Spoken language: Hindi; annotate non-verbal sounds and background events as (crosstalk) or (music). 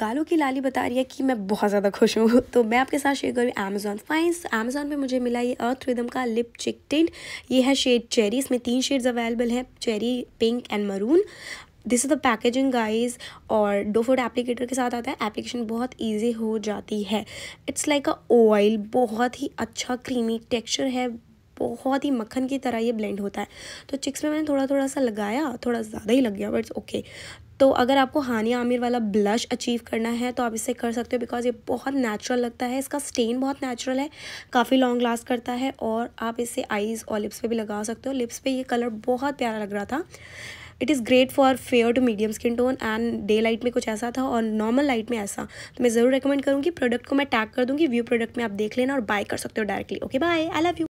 गालों की लाली बता रही है कि मैं बहुत ज़्यादा खुश हूँ (laughs) तो मैं आपके साथ शेयर करूँ अमेजोन फाइंस अमेजोन पे मुझे मिला ये अर्थ रिदम का लिप चिक टिंट ये है शेड चेरी इसमें तीन शेड्स अवेलेबल हैं cherry pink and maroon this is the packaging guys और डो एप्लीकेटर के साथ आता है एप्लीकेशन बहुत ईजी हो जाती है इट्स लाइक अ ऑयल बहुत ही अच्छा क्रीमी टेक्स्चर है बहुत ही मक्खन की तरह ये ब्लेंड होता है तो चिक्स में मैंने थोड़ा थोड़ा सा लगाया थोड़ा ज़्यादा ही लग गया बट ओके तो अगर आपको हानिया आमिर वाला ब्लश अचीव करना है तो आप इसे कर सकते हो बिकॉज ये बहुत नेचुरल लगता है इसका स्टेन बहुत नेचुरल है काफ़ी लॉन्ग लास्ट करता है और आप इसे आईज़ और लिप्स पे भी लगा सकते हो लिप्स पे ये कलर बहुत प्यारा लग रहा था it is great for fair to medium skin tone and daylight में कुछ ऐसा था और नॉर्मल लाइट में ऐसा तो मैं ज़रूर रिकमेंड करूँगी प्रोडक्ट को मैं टैग कर दूँगी व्यू प्रोडक्ट में आप देख लेना और बाय कर सकते हो directly okay bye I love you